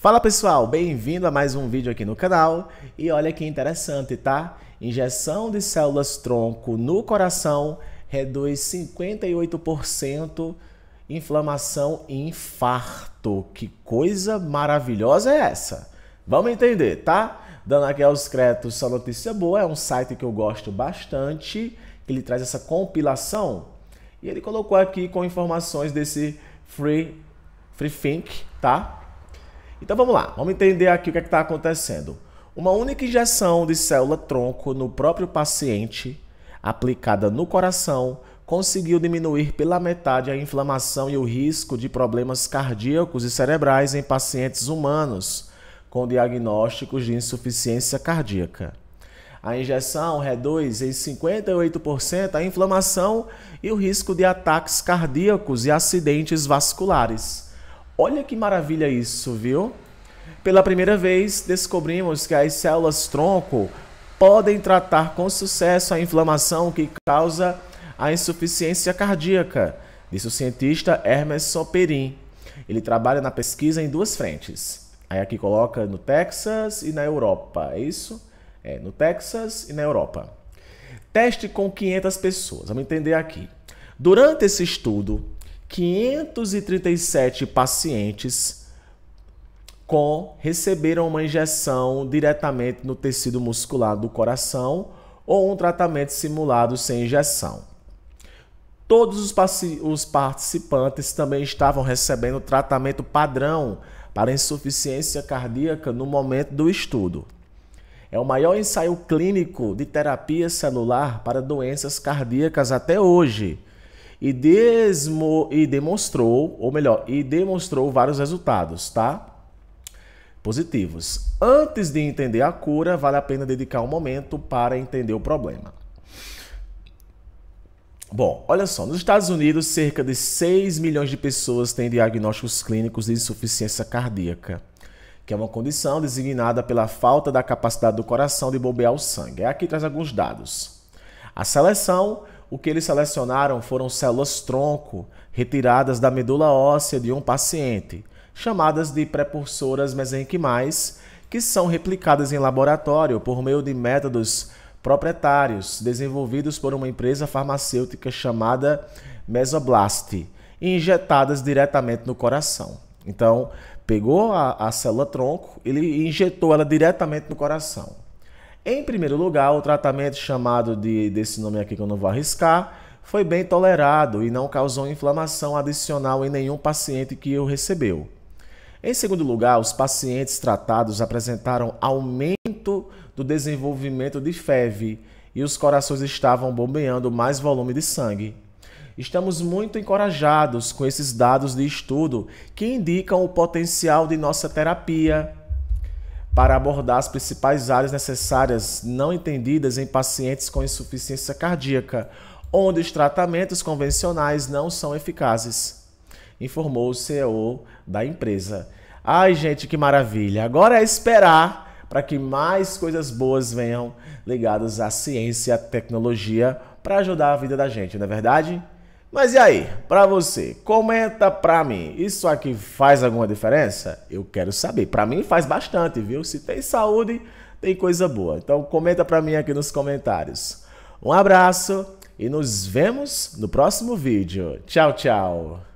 Fala pessoal, bem-vindo a mais um vídeo aqui no canal e olha que interessante, tá? Injeção de células tronco no coração reduz 58% inflamação e infarto. Que coisa maravilhosa é essa? Vamos entender, tá? Dando aqui aos créditos, só notícia boa, é um site que eu gosto bastante, que ele traz essa compilação e ele colocou aqui com informações desse Free, free Think, tá? Então vamos lá, vamos entender aqui o que é está acontecendo. Uma única injeção de célula-tronco no próprio paciente, aplicada no coração, conseguiu diminuir pela metade a inflamação e o risco de problemas cardíacos e cerebrais em pacientes humanos com diagnósticos de insuficiência cardíaca. A injeção reduz em 58% a inflamação e o risco de ataques cardíacos e acidentes vasculares Olha que maravilha isso, viu? Pela primeira vez, descobrimos que as células tronco podem tratar com sucesso a inflamação que causa a insuficiência cardíaca, disse o cientista Hermes Soperin. Ele trabalha na pesquisa em duas frentes. Aí aqui coloca no Texas e na Europa, é isso? É, no Texas e na Europa. Teste com 500 pessoas, vamos entender aqui. Durante esse estudo, 537 pacientes com receberam uma injeção diretamente no tecido muscular do coração ou um tratamento simulado sem injeção. Todos os, os participantes também estavam recebendo tratamento padrão para insuficiência cardíaca no momento do estudo. É o maior ensaio clínico de terapia celular para doenças cardíacas até hoje e, desmo, e demonstrou, ou melhor, e demonstrou vários resultados, tá? Positivos. Antes de entender a cura, vale a pena dedicar um momento para entender o problema. Bom, olha só, nos Estados Unidos, cerca de 6 milhões de pessoas têm diagnósticos clínicos de insuficiência cardíaca, que é uma condição designada pela falta da capacidade do coração de bombear o sangue. Aqui traz alguns dados. A seleção o que eles selecionaram foram células tronco retiradas da medula óssea de um paciente, chamadas de prepulsoras mesenquimais, que são replicadas em laboratório por meio de métodos proprietários desenvolvidos por uma empresa farmacêutica chamada Mesoblast e injetadas diretamente no coração. Então, pegou a, a célula tronco, ele injetou ela diretamente no coração. Em primeiro lugar, o tratamento chamado de, desse nome aqui que eu não vou arriscar, foi bem tolerado e não causou inflamação adicional em nenhum paciente que o recebeu. Em segundo lugar, os pacientes tratados apresentaram aumento do desenvolvimento de FEV e os corações estavam bombeando mais volume de sangue. Estamos muito encorajados com esses dados de estudo que indicam o potencial de nossa terapia para abordar as principais áreas necessárias não entendidas em pacientes com insuficiência cardíaca, onde os tratamentos convencionais não são eficazes, informou o CEO da empresa. Ai, gente, que maravilha! Agora é esperar para que mais coisas boas venham ligadas à ciência e à tecnologia para ajudar a vida da gente, não é verdade? Mas e aí, para você, comenta para mim, isso aqui faz alguma diferença? Eu quero saber. Para mim faz bastante, viu? Se tem saúde, tem coisa boa. Então comenta para mim aqui nos comentários. Um abraço e nos vemos no próximo vídeo. Tchau, tchau.